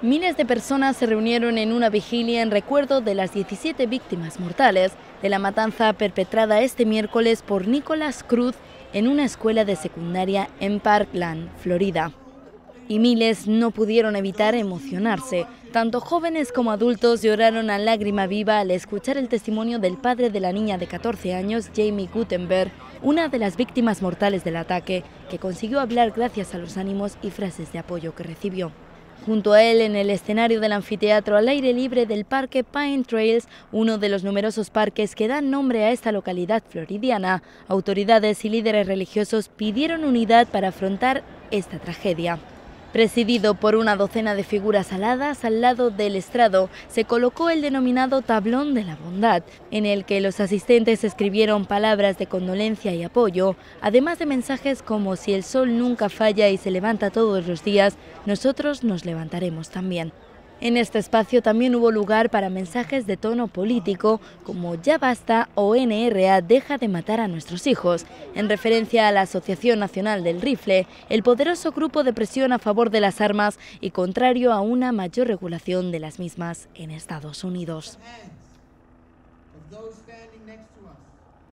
Miles de personas se reunieron en una vigilia en recuerdo de las 17 víctimas mortales de la matanza perpetrada este miércoles por Nicolás Cruz en una escuela de secundaria en Parkland, Florida. Y miles no pudieron evitar emocionarse. Tanto jóvenes como adultos lloraron a lágrima viva al escuchar el testimonio del padre de la niña de 14 años, Jamie Gutenberg, una de las víctimas mortales del ataque, que consiguió hablar gracias a los ánimos y frases de apoyo que recibió. Junto a él, en el escenario del anfiteatro al aire libre del Parque Pine Trails, uno de los numerosos parques que dan nombre a esta localidad floridiana, autoridades y líderes religiosos pidieron unidad para afrontar esta tragedia. Presidido por una docena de figuras aladas, al lado del estrado se colocó el denominado Tablón de la Bondad, en el que los asistentes escribieron palabras de condolencia y apoyo, además de mensajes como si el sol nunca falla y se levanta todos los días, nosotros nos levantaremos también. En este espacio también hubo lugar para mensajes de tono político como Ya basta o NRA deja de matar a nuestros hijos, en referencia a la Asociación Nacional del Rifle, el poderoso grupo de presión a favor de las armas y contrario a una mayor regulación de las mismas en Estados Unidos.